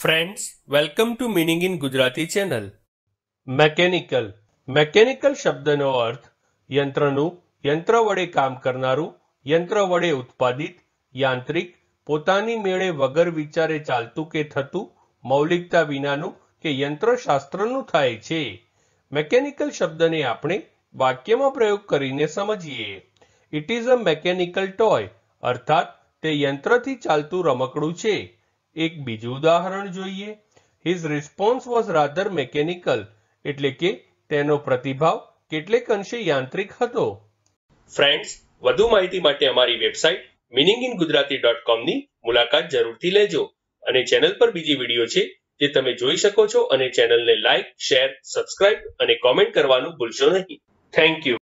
friends welcome to meaning in Gujarati channel mechanical mechanical શબ્દનો અર્થ યંત્રનું યંત્ર વડે કામ કરનારું યંત્ર વડે ઉત્પાદિત યાંત્રિક પોતાની મેળે વગર વિચારે ચાલતું કે થતું મૌલિકતા વિનાનું કે યંત્રશાસ્ત્રનું થાય છે મેકેનિકલ શબ્દને આપણે વાક્યમાં પ્રયોગ કરીને સમજીએ it is a mechanical toy અર્થાત તે યંત્રથી ચાલતું રમકડું છે એક બીજું ઉદાહરણ જોઈએ his response was rather mechanical એટલે કે તેનો પ્રતિભાવ કેટલેક અંશે યાંત્રિક હતો ફ્રેન્ડ્સ વધુ માહિતી માટે અમારી website meaning in Gujarati dot કોમની મુલાકાત જરૂરથી લેજો અને ચેનલ પર બીજી વિડીયો છે જે તમે જોઈ શકો છો અને ચેનલને લાઇક શેર સબસ્ક્રાઇબ અને કોમેન્ટ કરવાનું ભૂલશો નહીં થેન્ક યુ